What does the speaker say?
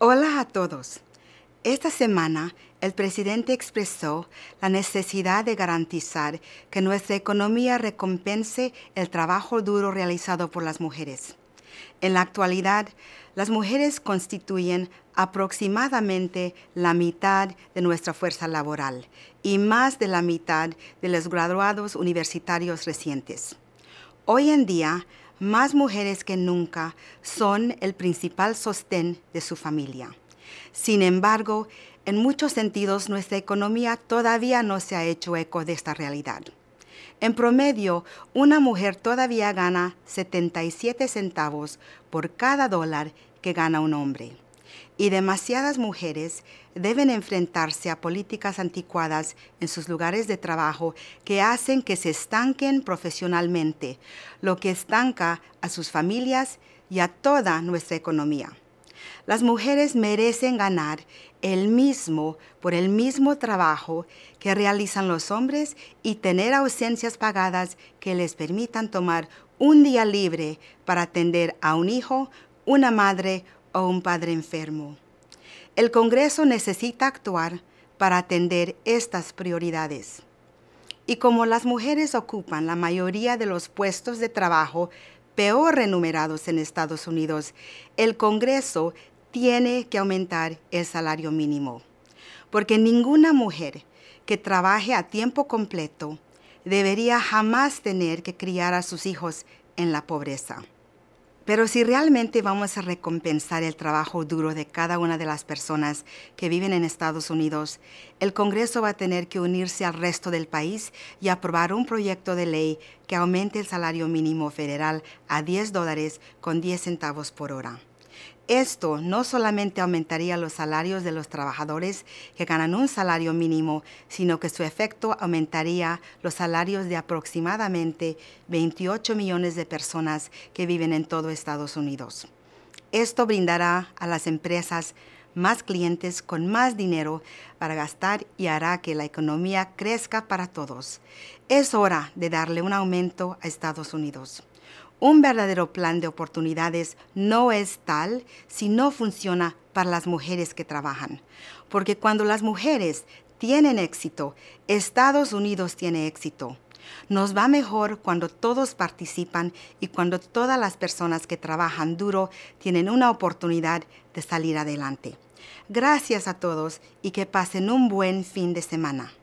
Hola a todos. Esta semana el presidente expresó la necesidad de garantizar que nuestra economía recompense el trabajo duro realizado por las mujeres. En la actualidad, las mujeres constituyen aproximadamente la mitad de nuestra fuerza laboral y más de la mitad de los graduados universitarios recientes. Hoy en día, más mujeres que nunca son el principal sostén de su familia. Sin embargo, en muchos sentidos nuestra economía todavía no se ha hecho eco de esta realidad. En promedio, una mujer todavía gana 77 centavos por cada dólar que gana un hombre y demasiadas mujeres deben enfrentarse a políticas anticuadas en sus lugares de trabajo que hacen que se estanquen profesionalmente, lo que estanca a sus familias y a toda nuestra economía. Las mujeres merecen ganar el mismo por el mismo trabajo que realizan los hombres y tener ausencias pagadas que les permitan tomar un día libre para atender a un hijo, una madre o un padre enfermo. El Congreso necesita actuar para atender estas prioridades. Y como las mujeres ocupan la mayoría de los puestos de trabajo peor remunerados en Estados Unidos, el Congreso tiene que aumentar el salario mínimo, porque ninguna mujer que trabaje a tiempo completo debería jamás tener que criar a sus hijos en la pobreza. Pero si realmente vamos a recompensar el trabajo duro de cada una de las personas que viven en Estados Unidos, el Congreso va a tener que unirse al resto del país y aprobar un proyecto de ley que aumente el salario mínimo federal a 10 dólares con 10 centavos por hora. Esto no solamente aumentaría los salarios de los trabajadores que ganan un salario mínimo, sino que su efecto aumentaría los salarios de aproximadamente 28 millones de personas que viven en todo Estados Unidos. Esto brindará a las empresas más clientes con más dinero para gastar y hará que la economía crezca para todos. Es hora de darle un aumento a Estados Unidos. Un verdadero plan de oportunidades no es tal si no funciona para las mujeres que trabajan. Porque cuando las mujeres tienen éxito, Estados Unidos tiene éxito. Nos va mejor cuando todos participan y cuando todas las personas que trabajan duro tienen una oportunidad de salir adelante. Gracias a todos y que pasen un buen fin de semana.